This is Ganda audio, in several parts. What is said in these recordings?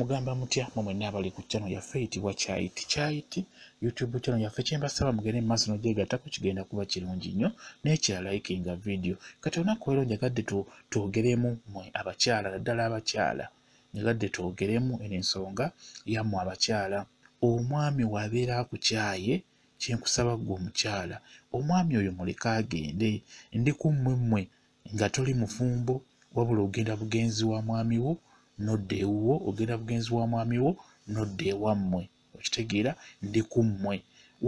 mugamba mutya mwemwena abali ku chano yaffe eyitibwa chaiti chaiti youtube chano yaffe kyembasaba mugende mumaaso nogyegattaku kigenda kuba kirungi nnyo n'ekira likinga video kati olunaku era njagadde twogeremu mwe abakyala naddala abakyala njagadde twogeremu enensonga yammwe abakyala omwami wabeera akukyaye kyenkusaba gwe omukyala omwami oyo muleka agende ndikummwemmwe nga toli mufumbo wabula ogenda bugenzi wa mwami wo nodda ewuwo ogenda bugenzi wa mwami wo nodda ewammwe okitegeera ndi kummwe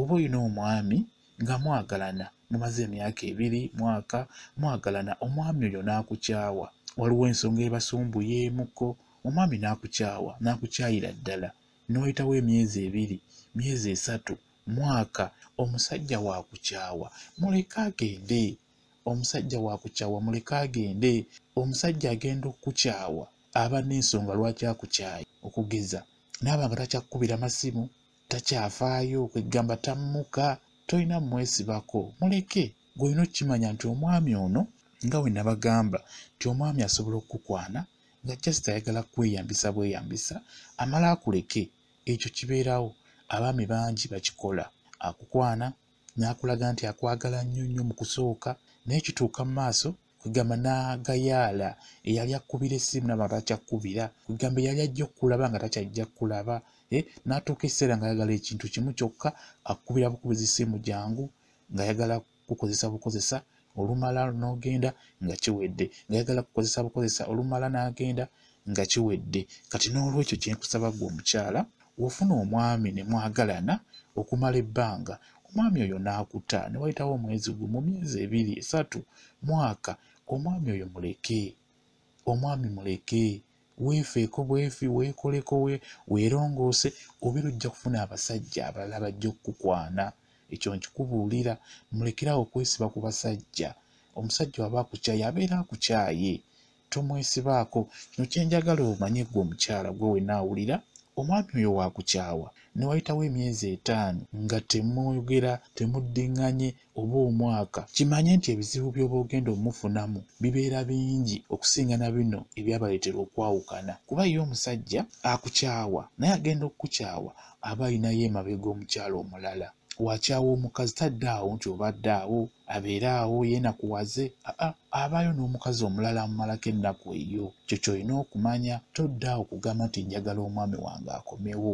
oba olina omwami nga mwagalana mumaze emyaka ebiri mwaka mwagalana omwami oyo n'akukyawa waliwo ensonga ebasumbuyeemuko omwami n'akukyawa n'akukyayira ddala nowayitawo emyezi ebiri myezi esatu mwaka omusajja waakukyawa muleke agende omusajja waakukyawa muleke agende omusajja agenda okukukyawa aba n'ensonga lwaki akukyaye okugeza naaba nga takyakukubira masimu takyafaayo okwegamba tammuka tolina mumwesibako muleke gweolina okukimanya nti omwami ono nga we nabagamba nti omwami asobola okukukwana nga jjust ayagala kweyambisa bweyambisa amala akuleke ekyo kibeerawo abaami bangi bakikola akukwana n'akulaga nti akwagala nnyo nnyo mu kusooka naye kituuka mu maaso kwegamba n'agayaala eyali akubira esimu nabanga takyakubira kwegamba eyali ajja okulaba nga takyajja kulaba eh, n'atuuka ekiseera ngaayagala ekintu kimu kyokka akubira bukubiza esimu jangu ngaayagala kukozesa bukozesa olumala n'ogenda nga kiwedde ngaayagala kukozesa bukozesa olumala n'agenda nga kiwedde kati n'olwekyo kyenkusaba gwe omukyala wofuna omwami ne mwagalana okumala ebbanga omwami oyo n'akuta ne wayitawo omwezi gumu myezi ebiri esatu mwaka omwami oyo muleke omwami muleke weefeeko bwefi weekoleko weerongoose obeera ojja kufuna abasajja abalala bajja okukukwana ekyo nkikubuulira mulekerawo okwesiba ku basajja omusajja waba akukyaye abeera akukyaye tomwesibaako kino kyenjagala omanye gwe omukyala gwe wenaawulira omwami oyo waakukyawa ne wayitawo emyezi etaano nga temwogera temuddinganye oba omwaka kimanye nti ebizibu by'oba ogenda omufunamu bibeera bingi okusinga na bino ebyabaleetera okwawukana kuba ye omusajja akukyawa naye agenda okukukyawa aba alinayo emabega omukyalo omulala wakyawa omukazi tadde awo nti obadde awo abeere awo yenakuwaze aa abaayo n'omukazi omulala amumalako ennaku eyo kyo kyolina okumanya todde awo kugamba nti njagala omwami wange akomewo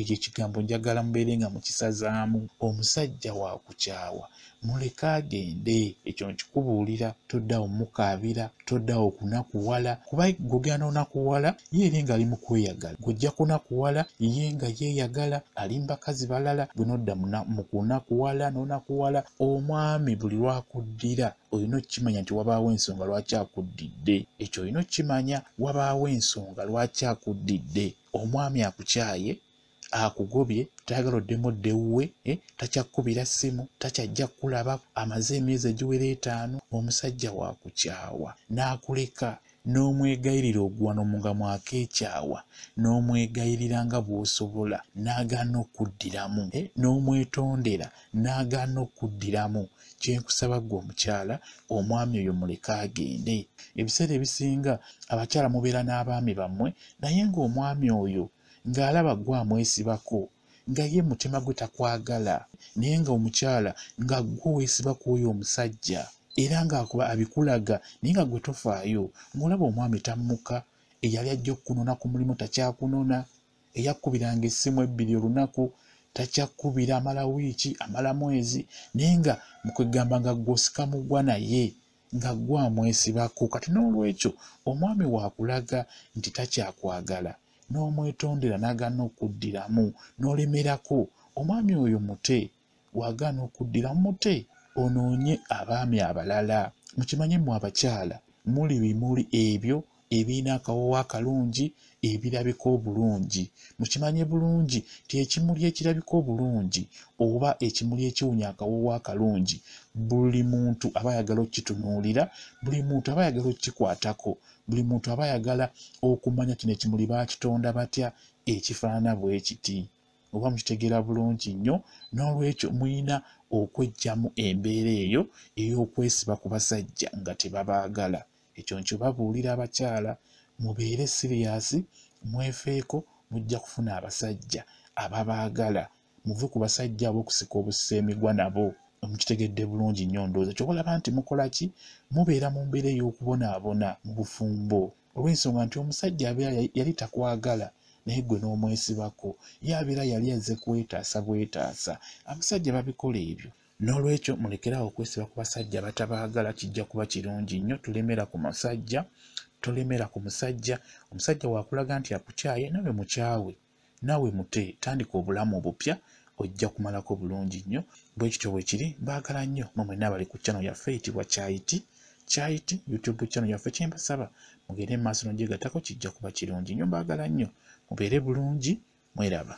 ekyo ekigambo njagala mubeere nga mukisazaamu omusajja wa kukyawa muleke agende ekyo nkikubuulira toddawo mukaabira toddawo kunakuwala kuba gogenda onakuwala ye eri ngaali mukweyagala gojja kunakuwala ye nga yeeyagala ali mbakazi balala gwe nodda mukunakuwala nonakuwala omwami buli lwakuddira olina okukimanya nti wabaawo ensonga lwaki akuddidde ekyo olina okukimanya wabaawo ensonga lwaki akuddidde omwami akukyaye akugobye tayagala oddemu ddewuwe eh, takyakkubira ssimu takyajja kkulaba amaze emyezi egiwera etaano omusajja wa kukyawa n'akuleka n'omwegayirira ogwano mungamu akeekyawa n'omwegayirira nga bw'osobola n'agaana okuddiramu eh, n'omwetondera n'agaana okuddiramu kyenkusaba ggwe omukyala omwami oyo muleke agende ebiseera ebisinga abakyala mubeera n'abaami bammwe naye ng'omwami oyo ng'alaba gwe amwesibako nga ye mutima gwe takwagala naye nga omukyala nga gwe weesibako oyo omusajja era ng'akuba abikulaga naye nga gwe tofaayo ng'olaba omwami tammuka eyali ajja okunona ku mulimu takyakunona eyakkubiranga essimu ebbiri olunaku takyakkubira amala wiiki amala mwezi naye nga mukwegamba nga gw'osikamugwa naye nga gw'amwesibako kati n'olwekyo omwami waakulaga nti takyakwagala n'omwetondera n'agaana okuddiramu n'olemerako omwami oyo mute wagaana okuddiramu mute onoonye abaami abalala mukimanyi mu abakyala muli bimuli ebyo ebiina akawoowo akalungi ebirabika obulungi mukimanye bulungi ti ekimuli ekirabika obulungi oba ekimuli ekiwunya akawoowo akalungi buli muntu aba ayagala okkitunuulira buli muntu aba ayagala okkikwatako buli muntu aba ayagala okumanya kino ekimuli baakitonda batya ekifaana bwe kiti oba mukitegeera bulungi nnyo n'olwekyo mulina okweggyamu embeera eyo ey'okwesiba ku basajja nga tebabaagala ekyo nkyo babuulira abakyala mubeere siriyasi mwefeeko mujja kufuna abasajja ababaagala muve ku basajja abookusika obusisa emigwa nabo mukitegedde bulungi nnyo ndooza kyokolaba nti mukola ki mubeera mu mbeera ey'okubonaabona mu bufumbo olw'ensonga nti omusajja abeera yali takwagala naye gwe n'omwesibako ye abeera yali aze kwetaasa bwetaasa abasajja babikola ebyo n'olwekyo mulekeraawo okwesiba ku basajja batabaagala kijja kuba kirungi nnyo tulemera ku masajja tolemera ku musajja omusajja waakulaga nti akukyaye nawe mukyawe nawe mute tandika obulamu obupya ojja kumalako bulungi nnyo bwekityo bwekiri baagala nnyo mwemwena bali ku channel yaffe eyitibwa kyayiti kyayiti youtube channel yaffe kyembasaba mugere mu maaso nogyegatako kijja kuba kirungi nnyo mbaagala nnyo mubeere bulungi mweraba